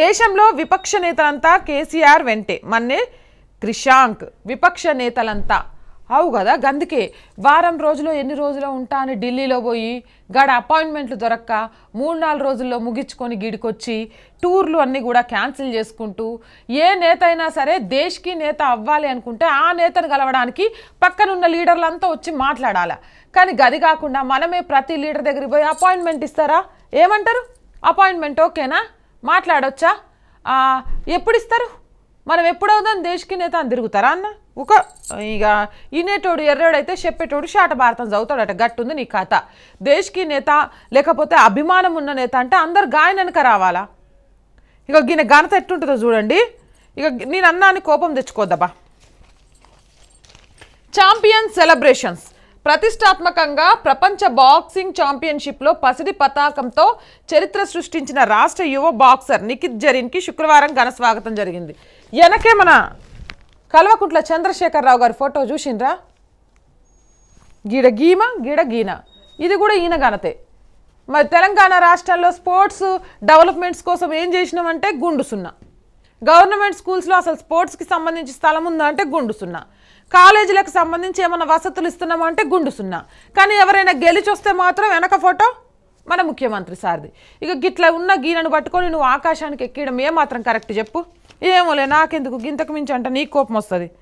దేశంలో విపక్ష నేతలంతా కేసీఆర్ వెంటే మన్నే క్రిషాంక్ విపక్ష నేతలంతా అవు కదా గందుకే వారం రోజులు ఎన్ని రోజులు ఉంటా అని ఢిల్లీలో పోయి గడ అపాయింట్మెంట్లు దొరక్క మూడు నాలుగు రోజుల్లో ముగించుకొని గీడికొచ్చి టూర్లు అన్నీ కూడా క్యాన్సిల్ చేసుకుంటూ ఏ నేత అయినా సరే దేశ్కి నేత అవ్వాలి అనుకుంటే ఆ నేతను కలవడానికి పక్కనున్న లీడర్లంతా వచ్చి మాట్లాడాలా కానీ గది కాకుండా మనమే ప్రతి లీడర్ దగ్గరికి పోయి అపాయింట్మెంట్ ఇస్తారా ఏమంటారు అపాయింట్మెంట్ ఓకేనా మాట్లాడొచ్చా ఎప్పుడు ఇస్తారు మనం ఎప్పుడవుదాం దేశకి నేత అని తిరుగుతారా అన్న ఒక ఇక ఇనేటోడు ఎర్రోడైతే చెప్పేటోడు శాట భారతం చదువుతాడట గట్టుంది నీ కథ దేశకి నేత లేకపోతే అభిమానం ఉన్న నేత అంటే అందరు గాయనక రావాలా ఇక గిన ఘనత ఎట్టుంటుందో చూడండి ఇక నేను అన్నాని కోపం తెచ్చుకోద్దబ్బా ఛాంపియన్ సెలబ్రేషన్స్ ప్రతిష్టాత్మకంగా ప్రపంచ బాక్సింగ్ ఛాంపియన్షిప్లో పసిడి పతాకంతో చరిత్ర సృష్టించిన రాష్ట్ర యువ బాక్సర్ నిఖిత్ కి శుక్రవారం ఘన స్వాగతం జరిగింది వెనకే మన కల్వకుంట్ల చంద్రశేఖరరావు గారి ఫోటో చూసిండ్రా గిడ గీమ గిడ గీన ఇది కూడా ఈయన ఘనతే మరి తెలంగాణ రాష్ట్రాల్లో స్పోర్ట్స్ డెవలప్మెంట్స్ కోసం ఏం చేసినామంటే గుండు సున్నా గవర్నమెంట్ స్కూల్స్లో అసలు స్పోర్ట్స్కి సంబంధించి స్థలం ఉందా అంటే గుండు సున్నా కాలేజీలకు సంబంధించి ఏమైనా వసతులు ఇస్తున్నామా అంటే గుండు సున్నా కానీ ఎవరైనా గెలిచి వస్తే మాత్రం వెనక ఫోటో మన ముఖ్యమంత్రి సార్ది ఇక గిట్లా ఉన్న గీనను పట్టుకొని నువ్వు ఆకాశానికి ఎక్కియడం ఏమాత్రం కరెక్ట్ చెప్పు ఏమోలే నాకెందుకు గింతకు మించి అంట నీకు కోపం వస్తుంది